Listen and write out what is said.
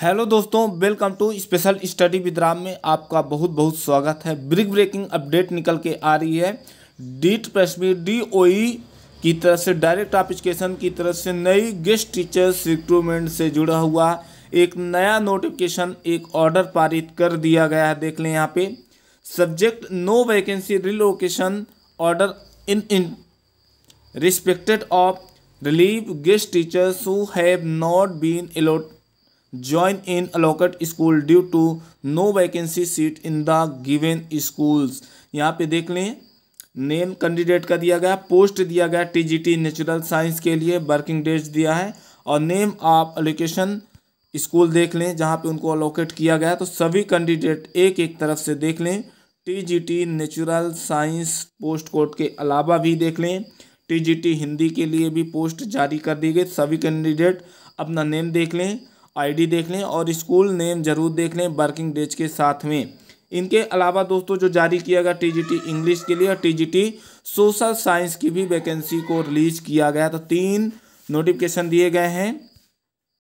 hello दोस्तों welcome to special study with Ram में आपका बहुत बहुत स्वागत है ब्रिक ब्रेकिंग अपडेट निकल के आ रही है डीट प्रेसमी डी की तरफ से डायरेक्ट एप्लीकेशन की तरफ से नई गेस्ट टीचर्स रिक्रूटमेंट से जुड़ा हुआ एक नया नोटिफिकेशन एक ऑर्डर पारित कर दिया गया है देख लें यहाँ पे subject no vacancy relocation order in in respected of relieve guest teachers who have not been allot join in allocate school due to no vacancy seat in the given schools यहाँ पे देख लें नेम कैंडिडेट का दिया गया post दिया गया T G T natural science के लिए वर्किंग डेज दिया है और नेम ऑफ एलोकेशन स्कूल देख लें जहाँ पे उनको अलोकेट किया गया तो सभी कैंडिडेट एक एक तरफ से देख लें T G T natural science post code के अलावा भी देख लें टी जी टी हिंदी के लिए भी पोस्ट जारी कर दी गई सभी कैंडिडेट अपना नेम देख लें आईडी देख लें और स्कूल नेम ज़रूर देख लें वर्किंग डेज के साथ में इनके अलावा दोस्तों जो जारी किया गया टीजीटी इंग्लिश के लिए और टीजीटी सोशल साइंस की भी वैकेंसी को रिलीज किया गया तो तीन नोटिफिकेशन दिए गए हैं